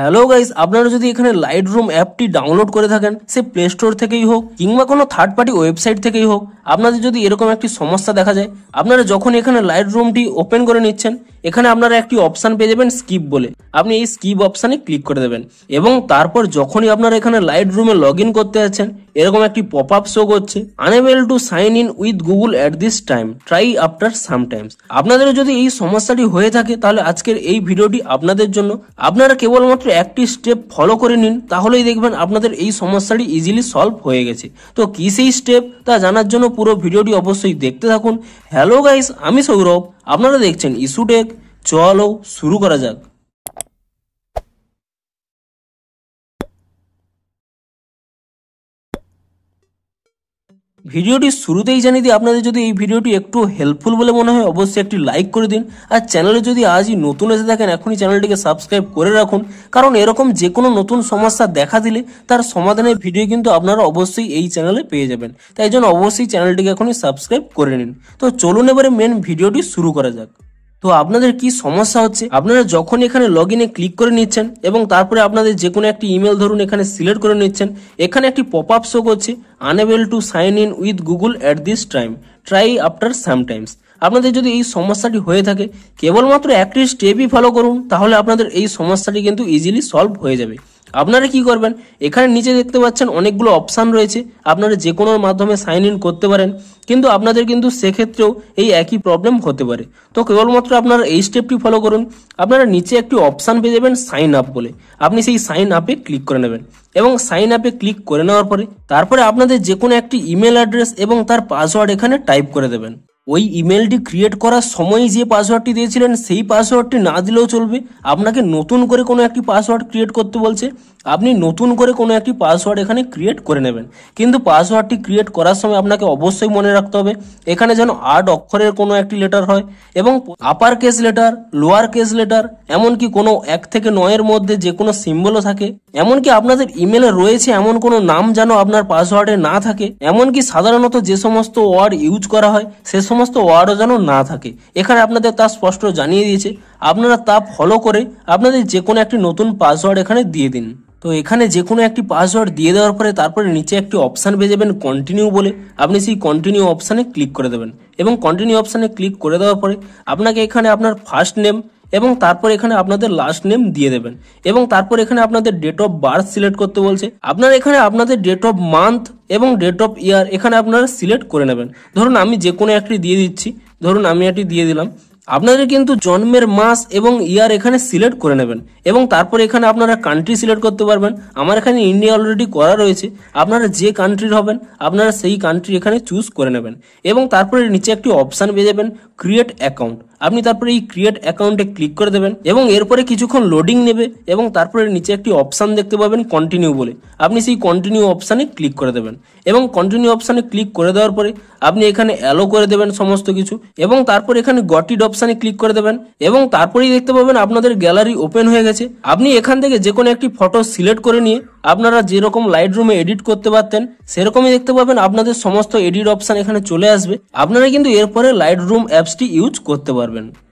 hello guys আপনারা যদি এখানে লাইট রুম অ্যাপটি ডাউনলোড করে থাকেন সে প্লে স্টোর থেকেই হোক কিংবা কোনো থার্ড পার্টি ওয়েবসাইট থেকেই হোক আপনাদের যদি এরকম একটি সমস্যা দেখা যায় আপনারা যখন এখানে লাইট রুমটি ওপেন করে নিচ্ছেন এখানে আপনারা একটি অপশান পেয়ে যাবেন স্কিপ বলে আপনি এই স্কিপ অপশানে ক্লিক করে দেবেন এবং তারপর যখনই আপনারা এখানে লাইট রুমে লগ করতে যাচ্ছেন এরকম একটি পপ আপ শো করছে unable to sign in with Google at this time try after sometimes আপনাদের যদি এই সমস্যাটি হয়ে থাকে তাহলে আজকের এই ভিডিওটি আপনাদের জন্য আপনারা কেবলমাত্র একটি স্টেপ ফলো করে নিন তাহলেই দেখবেন আপনাদের এই সমস্যাটি ইজিলি সলভ হয়ে গেছে তো কি সেই স্টেপ তা জানার জন্য পুরো ভিডিওটি অবশ্যই দেখতে থাকুন হ্যালো গাইস আমি সৌরভ আপনারা দেখছেন ইস্যু টেক চলো শুরু করা যাক ভিডিওটি শুরুতেই জানিয়ে দিই আপনাদের যদি এই ভিডিওটি একটু হেল্পফুল বলে মনে হয় অবশ্যই একটি লাইক করে দিন আর চ্যানেলে যদি আজই নতুন এসে থাকেন এখনই চ্যানেলটিকে সাবস্ক্রাইব করে রাখুন কারণ এরকম যে কোনো নতুন সমস্যা দেখা দিলে তার সমাধানের ভিডিও কিন্তু আপনারা অবশ্যই এই চ্যানেলে পেয়ে যাবেন তাই জন্য অবশ্যই চ্যানেলটিকে এখনই সাবস্ক্রাইব করে নিন তো চলুন এবারে মেন ভিডিওটি শুরু করা যাক তো আপনাদের কি সমস্যা হচ্ছে আপনারা যখন এখানে লগ ইনে ক্লিক করে নিচ্ছেন এবং তারপরে আপনাদের যে কোনো একটি ইমেল ধরুন এখানে সিলেক্ট করে নিচ্ছেন এখানে একটি পপ আপ শো করছে unable to sign in with Google at this time try after sometimes আপনাদের যদি এই সমস্যাটি হয়ে থাকে কেবলমাত্র একটি স্টেপই ফলো করুন তাহলে আপনাদের এই সমস্যাটি কিন্তু ইজিলি সলভ হয়ে যাবে আপনারা কি করবেন এখানে নিচে দেখতে পাচ্ছেন অনেকগুলো অপশান রয়েছে আপনারা যে কোনোর মাধ্যমে সাইন ইন করতে পারেন কিন্তু আপনাদের কিন্তু সেক্ষেত্রেও এই একই প্রবলেম হতে পারে তো কেবলমাত্র আপনারা এই স্টেপটি ফলো করুন আপনারা নিচে একটি অপশান পেয়ে যাবেন সাইন আপ বলে আপনি সেই সাইন আপে ক্লিক করে নেবেন এবং সাইন আপে ক্লিক করে নেওয়ার পরে তারপরে আপনাদের যে কোনো একটি ইমেল অ্যাড্রেস এবং তার পাসওয়ার্ড এখানে টাইপ করে দেবেন ওই ইমেলটি ক্রিয়েট করার সময় যে পাসওয়ার্ডটি দিয়েছিলেন সেই পাসওয়ার্ডটি না দিলেও চলবে আপনাকে নতুন করে কোনো একটি পাসওয়ার্ড ক্রিয়েট করতে বলছে আপনি নতুন করে কোনো একটি পাসওয়ার্ড এখানে ক্রিয়েট করে নেবেন কিন্তু পাসওয়ার্ডটি ক্রিয়েট করার সময় আপনাকে অবশ্যই মনে রাখতে হবে এখানে যেন আট অক্ষরের কোনো একটি লেটার হয় এবং upper case letter lower case letter এমনকি কোনো এক থেকে নয়ের মধ্যে যে কোনো সিম্বলও থাকে এমনকি আপনাদের ইমেলে রয়েছে এমন কোনো নাম যেন আপনার পাসওয়ার্ডে না থাকে এমনকি সাধারণত যে সমস্ত ওয়ার্ড ইউজ করা হয় সে সমস্ত ওয়ার্ডও যেন না থাকে এখানে আপনাদের তা স্পষ্ট জানিয়ে দিয়েছে আপনারা তা ফলো করে আপনাদের যে কোনো একটি নতুন পাসওয়ার্ড এখানে দিয়ে দিন তো এখানে যে কোনো একটি পাসওয়ার্ড দিয়ে দেওয়ার পরে তারপরে নিচে একটি অপশান ভেজেবেন যাবেন কন্টিনিউ বলে আপনি সেই কন্টিনিউ অপশানে ক্লিক করে দেবেন এবং কন্টিনিউ অপশানে ক্লিক করে দেওয়ার পরে আপনাকে এখানে আপনার ফার্স্ট নেম এবং তারপর এখানে আপনাদের লাস্ট নেম দিয়ে দেবেন এবং তারপর এখানে আপনাদের ডেট অফ বার্থ সিলেক্ট করতে বলছে আপনার এখানে আপনাদের ডেট অফ মান্থ এবং ডেট অফ ইয়ার এখানে আপনারা সিলেক্ট করে নেবেন ধরুন আমি যে কোনো একটি দিয়ে দিচ্ছি ধরুন আমি একটি দিয়ে দিলাম আপনাদের কিন্তু জন্মের মাস এবং ইয়ার এখানে সিলেক্ট করে নেবেন এবং তারপর এখানে আপনারা কান্ট্রি সিলেক্ট করতে পারবেন আমার এখানে ইন্ডিয়া অলরেডি করা রয়েছে আপনারা যে কান্ট্রির হবেন আপনারা সেই কান্ট্রি এখানে চুজ করে নেবেন এবং তারপরে নিচে একটি অপশান পেয়ে যাবেন ক্রিয়েট অ্যাকাউন্ট আপনি তারপরে এই ক্রিয়েট অ্যাকাউন্টে ক্লিক করে দেবেন এবং এরপরে কিছুক্ষণ লোডিং নেবে এবং তারপরে নিচে একটি অপশান দেখতে পাবেন কন্টিনিউ বলে আপনি সেই কন্টিনিউ অপশানে ক্লিক করে দেবেন এবং কন্টিনিউ অপশানে ক্লিক করে দেওয়ার পরে আপনি এখানে অ্যালো করে দেবেন সমস্ত কিছু এবং তারপর এখানে গটিড অপশানে ক্লিক করে দেবেন এবং তারপরেই দেখতে পাবেন আপনাদের গ্যালারি ওপেন হয়ে গেছে আপনি এখান থেকে যে কোনো একটি ফটো সিলেক্ট করে নিয়ে আপনারা যেরকম লাইট রুমে এডিট করতে পারতেন সেরকমই দেখতে পাবেন আপনাদের সমস্ত এডিট অপশান এখানে চলে আসবে আপনারা কিন্তু এরপরে লাইট রুম অ্যাপসটি ইউজ করতে পারবেন